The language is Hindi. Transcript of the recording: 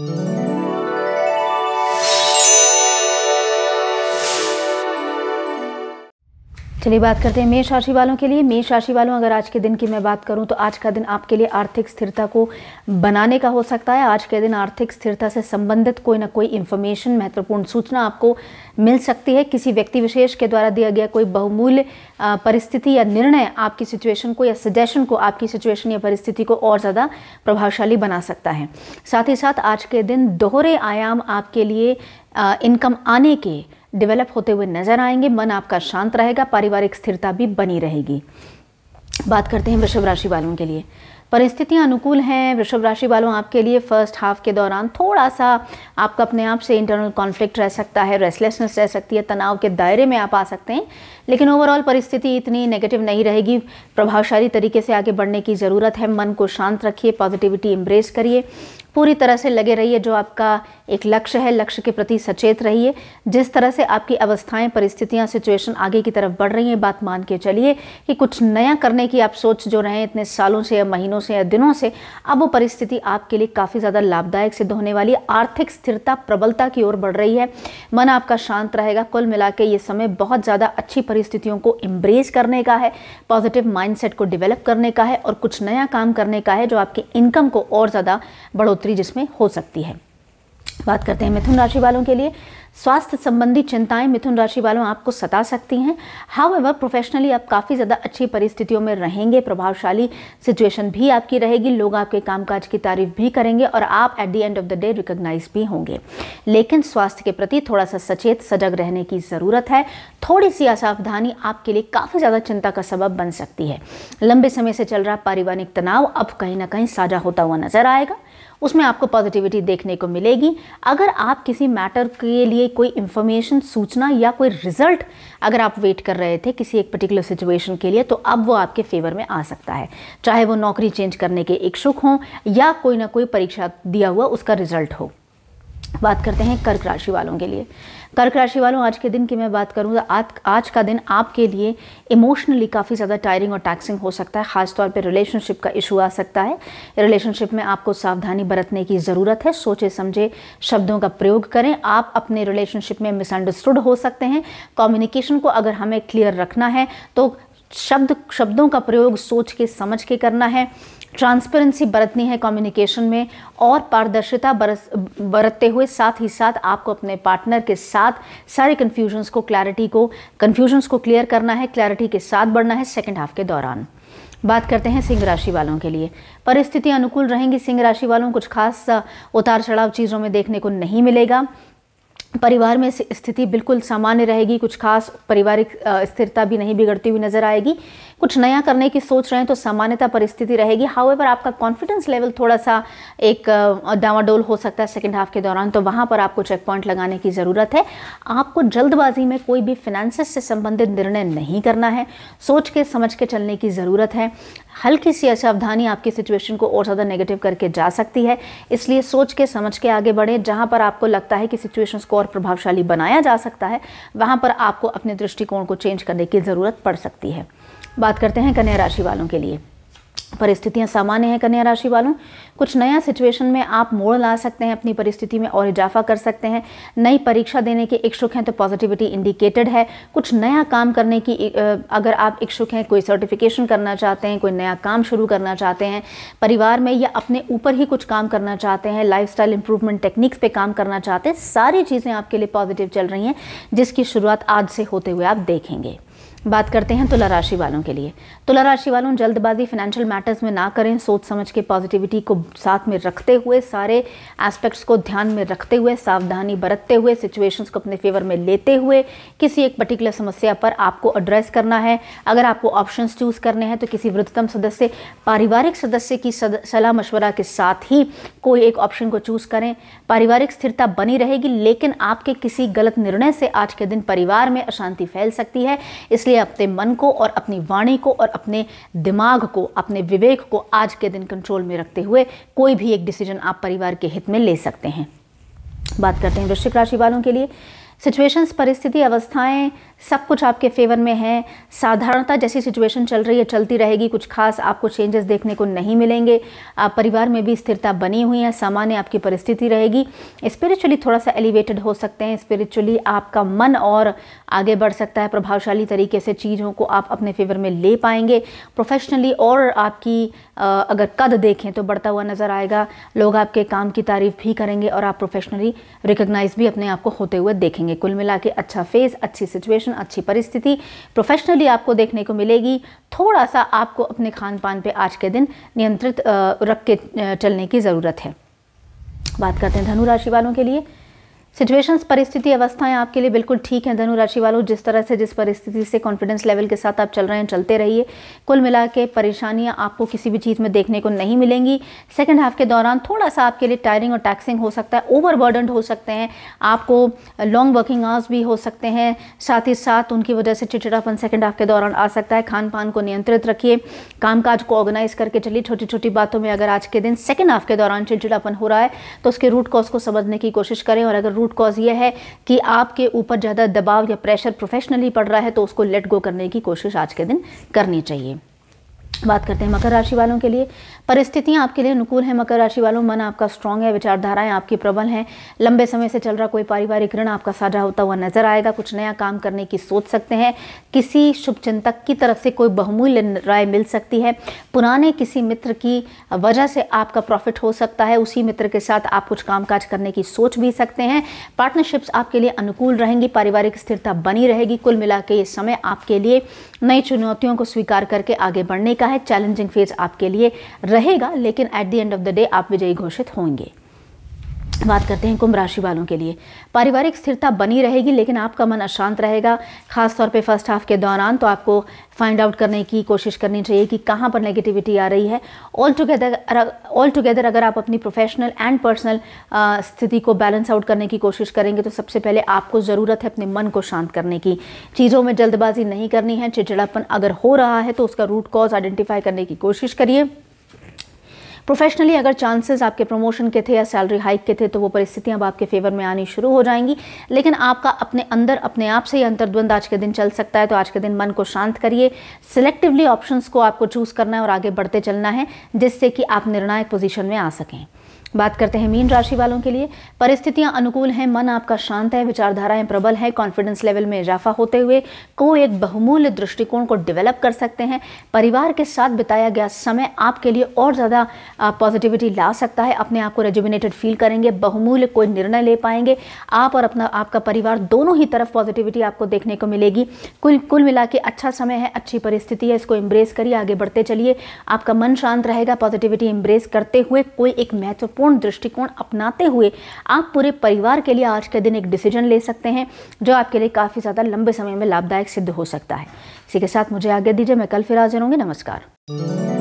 Mm-hmm. चलिए बात करते हैं मेष राशि वालों के लिए मेष राशि वालों अगर आज के दिन की मैं बात करूं तो आज का दिन आपके लिए आर्थिक स्थिरता को बनाने का हो सकता है आज के दिन आर्थिक स्थिरता से संबंधित कोई ना कोई इन्फॉर्मेशन महत्वपूर्ण सूचना आपको मिल सकती है किसी व्यक्ति विशेष के द्वारा दिया गया कोई बहुमूल्य परिस्थिति या निर्णय आपकी सिचुएशन को या सजेशन को आपकी सिचुएशन या परिस्थिति को और ज़्यादा प्रभावशाली बना सकता है साथ ही साथ आज के दिन दोहरे आयाम आपके लिए इनकम आने के डेवलप होते हुए नजर आएंगे मन आपका शांत रहेगा पारिवारिक स्थिरता भी बनी रहेगी बात करते हैं वृषभ राशि वालों के लिए परिस्थितियां अनुकूल हैं वृषभ राशि वालों आपके लिए फर्स्ट हाफ के दौरान थोड़ा सा आपका अपने आप से इंटरनल कॉन्फ्लिक्ट रह सकता है रेस्टलेसनेस रह सकती है तनाव के दायरे में आप आ सकते हैं लेकिन ओवरऑल परिस्थिति इतनी नेगेटिव नहीं रहेगी प्रभावशाली तरीके से आगे बढ़ने की ज़रूरत है मन को शांत रखिए पॉजिटिविटी एम्ब्रेस करिए पूरी तरह से लगे रहिए जो आपका एक लक्ष्य है लक्ष्य के प्रति सचेत रहिए जिस तरह से आपकी अवस्थाएं परिस्थितियां सिचुएशन आगे की तरफ बढ़ रही हैं बात मान के चलिए कि कुछ नया करने की आप सोच जो रहे हैं इतने सालों से या महीनों से या दिनों से अब वो परिस्थिति आपके लिए काफ़ी ज़्यादा लाभदायक सिद्ध होने वाली है आर्थिक स्थिरता प्रबलता की ओर बढ़ रही है मन आपका शांत रहेगा कुल मिला ये समय बहुत ज़्यादा अच्छी परिस्थितियों को इम्ब्रेज करने का है पॉजिटिव माइंड को डिवेलप करने का है और कुछ नया काम करने का है जो आपकी इनकम को और ज़्यादा बढ़ोतरी बढ़ोतरी जिसमें हो सकती है बात करते हैं मिथुन राशि वालों के लिए स्वास्थ्य संबंधी चिंताएं मिथुन राशि वालों आपको सता सकती हैं हाउ एवर प्रोफेशनली आप काफ़ी ज़्यादा अच्छी परिस्थितियों में रहेंगे प्रभावशाली सिचुएशन भी आपकी रहेगी लोग आपके कामकाज की तारीफ भी करेंगे और आप at the end of the day recognise भी होंगे लेकिन स्वास्थ्य के प्रति थोड़ा सा सचेत सजग रहने की ज़रूरत है थोड़ी सी असावधानी आपके लिए काफ़ी ज़्यादा चिंता का सबब बन सकती है लंबे समय से चल रहा पारिवारिक तनाव अब कहीं ना कहीं साझा होता हुआ नजर आएगा उसमें आपको पॉजिटिविटी देखने को मिलेगी अगर आप किसी मैटर के लिए लिए कोई इन्फॉर्मेशन सूचना या कोई रिजल्ट अगर आप वेट कर रहे थे किसी एक पर्टिकुलर सिचुएशन के लिए तो अब वो आपके फेवर में आ सकता है चाहे वो नौकरी चेंज करने के इच्छुक हों या कोई ना कोई परीक्षा दिया हुआ उसका रिजल्ट हो बात करते हैं कर्क राशि वालों के लिए कर्क राशि वालों आज के दिन की मैं बात करूं तो आज, आज का दिन आपके लिए इमोशनली काफ़ी ज़्यादा टायरिंग और टैक्सिंग हो सकता है ख़ासतौर पर रिलेशनशिप का इशू आ सकता है रिलेशनशिप में आपको सावधानी बरतने की ज़रूरत है सोचे समझे शब्दों का प्रयोग करें आप अपने रिलेशनशिप में मिसअंडरस्टूड हो सकते हैं कम्युनिकेशन को अगर हमें क्लियर रखना है तो शब्द शब्दों का प्रयोग सोच के समझ के करना है ट्रांसपेरेंसी बरतनी है कम्युनिकेशन में और पारदर्शिता बरस बरतते हुए साथ ही साथ आपको अपने पार्टनर के साथ सारे कन्फ्यूजन्स को क्लैरिटी को कन्फ्यूजन्स को क्लियर करना है क्लैरिटी के साथ बढ़ना है सेकेंड हाफ के दौरान बात करते हैं सिंह राशि वालों के लिए परिस्थिति अनुकूल रहेंगी सिंह राशि वालों कुछ खास उतार चढ़ाव चीज़ों में देखने को नहीं मिलेगा परिवार में स्थिति बिल्कुल सामान्य रहेगी कुछ खास पारिवारिक स्थिरता भी नहीं बिगड़ती हुई नजर आएगी कुछ नया करने की सोच रहे हैं तो सामान्यता परिस्थिति रहेगी हाउएवर आपका कॉन्फिडेंस लेवल थोड़ा सा एक डावाडोल हो सकता है सेकेंड हाफ के दौरान तो वहाँ पर आपको चेक पॉइंट लगाने की ज़रूरत है आपको जल्दबाजी में कोई भी फिनेंसिस से संबंधित निर्णय नहीं करना है सोच के समझ के चलने की ज़रूरत है हल्की सी असावधानी आपकी सिचुएशन को और ज़्यादा नेगेटिव करके जा सकती है इसलिए सोच के समझ के आगे बढ़ें जहाँ पर आपको लगता है कि सिचुएशंस को और प्रभावशाली बनाया जा सकता है वहाँ पर आपको अपने दृष्टिकोण को चेंज करने की ज़रूरत पड़ सकती है बात करते हैं कन्या राशि वालों के लिए परिस्थितियां सामान्य हैं कन्या राशि वालों कुछ नया सिचुएशन में आप मोड़ ला सकते हैं अपनी परिस्थिति में और इजाफा कर सकते हैं नई परीक्षा देने के इच्छुक हैं तो पॉजिटिविटी इंडिकेटेड है कुछ नया काम करने की अगर आप इच्छुक हैं कोई सर्टिफिकेशन करना चाहते हैं कोई नया काम शुरू करना चाहते हैं परिवार में या अपने ऊपर ही कुछ काम करना चाहते हैं लाइफ स्टाइल इंप्रूवमेंट टेक्निक्स पर काम करना चाहते हैं सारी चीज़ें आपके लिए पॉजिटिव चल रही हैं जिसकी शुरुआत आज से होते हुए आप देखेंगे बात करते हैं तुला राशि वालों के लिए तुला राशि वालों जल्दबाजी फाइनेंशियल मैटर्स में ना करें सोच समझ के पॉजिटिविटी को साथ में रखते हुए सारे एस्पेक्ट्स को ध्यान में रखते हुए सावधानी बरतते हुए सिचुएशंस को अपने फेवर में लेते हुए किसी एक पर्टिकुलर समस्या पर आपको एड्रेस करना है अगर आपको ऑप्शन चूज़ करने हैं तो किसी वृद्धतम सदस्य पारिवारिक सदस्य की सलाह मशवरा के साथ ही कोई एक ऑप्शन को चूज़ करें पारिवारिक स्थिरता बनी रहेगी लेकिन आपके किसी गलत निर्णय से आज के दिन परिवार में अशांति फैल सकती है इसलिए इसलिए अपने मन को और अपनी वाणी को और अपने दिमाग को अपने विवेक को आज के दिन कंट्रोल में रखते हुए कोई भी एक डिसीजन आप परिवार के हित में ले सकते हैं बात करते हैं वृश्चिक राशि वालों के लिए सिचुएशंस परिस्थिति अवस्थाएं सब कुछ आपके फेवर में है साधारणता जैसी सिचुएशन चल रही है चलती रहेगी कुछ खास आपको चेंजेस देखने को नहीं मिलेंगे आप परिवार में भी स्थिरता बनी हुई है सामान्य आपकी परिस्थिति रहेगी स्पिरिचुअली थोड़ा सा एलिवेटेड हो सकते हैं स्पिरिचुअली आपका मन और आगे बढ़ सकता है प्रभावशाली तरीके से चीज़ों को आप अपने फेवर में ले पाएंगे प्रोफेशनली और आपकी अगर कद देखें तो बढ़ता हुआ नज़र आएगा लोग आपके काम की तारीफ़ भी करेंगे और आप प्रोफेशनली रिकग्नाइज भी अपने आप को होते हुए देखेंगे करेंगे कुल मिला के अच्छा फेस अच्छी सिचुएशन अच्छी परिस्थिति प्रोफेशनली आपको देखने को मिलेगी थोड़ा सा आपको अपने खान पान पर आज के दिन नियंत्रित रख के चलने की ज़रूरत है बात करते हैं धनु राशि वालों के लिए सिचुएशंस परिस्थिति अवस्थाएं आपके लिए बिल्कुल ठीक हैं धनु राशि वालों जिस तरह से जिस परिस्थिति से कॉन्फिडेंस लेवल के साथ आप चल रहे हैं चलते रहिए कुल मिला के परेशानियाँ आपको किसी भी चीज़ में देखने को नहीं मिलेंगी सेकेंड हाफ के दौरान थोड़ा सा आपके लिए टायरिंग और टैक्सिंग हो सकता है ओवर हो सकते हैं आपको लॉन्ग वर्किंग आवर्स भी हो सकते हैं साथ ही साथ उनकी वजह से चिड़चिड़ापन सेकेंड हाफ के दौरान आ सकता है खान पान को नियंत्रित रखिए काम काज को ऑर्गेनाइज करके चलिए छोटी छोटी बातों में अगर आज के दिन सेकेंड हाफ के दौरान चिड़चिड़ापन हो रहा है तो उसके रूट कॉज को समझने की कोशिश करें और अगर रूट कॉज यह है कि आपके ऊपर ज़्यादा दबाव या प्रेशर प्रोफेशनली पड़ रहा है तो उसको लेट गो करने की कोशिश आज के दिन करनी चाहिए बात करते हैं मकर राशि वालों के लिए परिस्थितियां आपके लिए अनुकूल हैं मकर राशि वालों मन आपका स्ट्रांग है विचारधाराएं आपकी प्रबल हैं लंबे समय से चल रहा कोई पारिवारिक ऋण आपका साझा होता हुआ नजर आएगा कुछ नया काम करने की सोच सकते हैं किसी शुभचिंतक की तरफ से कोई बहुमूल्य राय मिल सकती है पुराने किसी मित्र की वजह से आपका प्रॉफिट हो सकता है उसी मित्र के साथ आप कुछ काम करने की सोच भी सकते हैं पार्टनरशिप्स आपके लिए अनुकूल रहेंगी पारिवारिक स्थिरता बनी रहेगी कुल मिला ये समय आपके लिए नई चुनौतियों को स्वीकार करके आगे बढ़ने का है चैलेंजिंग फेज आपके लिए रहेगा लेकिन at the end of the day आप विजयी घोषित होंगे बात करते हैं कुंभ राशि वालों के लिए पारिवारिक स्थिरता बनी रहेगी लेकिन आपका मन अशांत रहेगा खास तौर पे फर्स्ट हाफ के दौरान तो आपको फाइंड आउट करने की कोशिश करनी चाहिए कि कहाँ पर नेगेटिविटी आ रही है ऑल टुगेदर ऑल टुगेदर अगर आप अपनी प्रोफेशनल एंड पर्सनल स्थिति को बैलेंस आउट करने की कोशिश करेंगे तो सबसे पहले आपको ज़रूरत है अपने मन को शांत करने की चीज़ों में जल्दबाजी नहीं करनी है चिड़चिड़ापन अगर हो रहा है तो उसका रूट कॉज आइडेंटिफाई करने की कोशिश करिए प्रोफेशनली अगर चांसेस आपके प्रमोशन के थे या सैलरी हाइक के थे तो वो परिस्थितियाँ अब आपके फेवर में आनी शुरू हो जाएंगी लेकिन आपका अपने अंदर अपने आप से ही अंतर्द्वंद आज के दिन चल सकता है तो आज के दिन मन को शांत करिए सिलेक्टिवली ऑप्शंस को आपको चूज़ करना है और आगे बढ़ते चलना है जिससे कि आप निर्णायक पोजिशन में आ सकें बात करते हैं मीन राशि वालों के लिए परिस्थितियां अनुकूल हैं मन आपका शांत है विचारधाराएं प्रबल है कॉन्फिडेंस लेवल में इजाफा होते हुए को एक बहुमूल्य दृष्टिकोण को डेवलप कर सकते हैं परिवार के साथ बिताया गया समय आपके लिए और ज़्यादा पॉजिटिविटी ला सकता है अपने आप को रेजुबिनेटेड फील करेंगे बहुमूल्य कोई निर्णय ले पाएंगे आप और अपना आपका परिवार दोनों ही तरफ पॉजिटिविटी आपको देखने को मिलेगी कुल कुल मिला के अच्छा समय है अच्छी परिस्थिति है इसको इम्ब्रेस करिए आगे बढ़ते चलिए आपका मन शांत रहेगा पॉजिटिविटी इम्ब्रेस करते हुए कोई एक महत्वपूर्ण महत्वपूर्ण दृष्टिकोण अपनाते हुए आप पूरे परिवार के लिए आज के दिन एक डिसीजन ले सकते हैं जो आपके लिए काफ़ी ज़्यादा लंबे समय में लाभदायक सिद्ध हो सकता है इसी के साथ मुझे आगे दीजिए मैं कल फिर हाजिर होंगी नमस्कार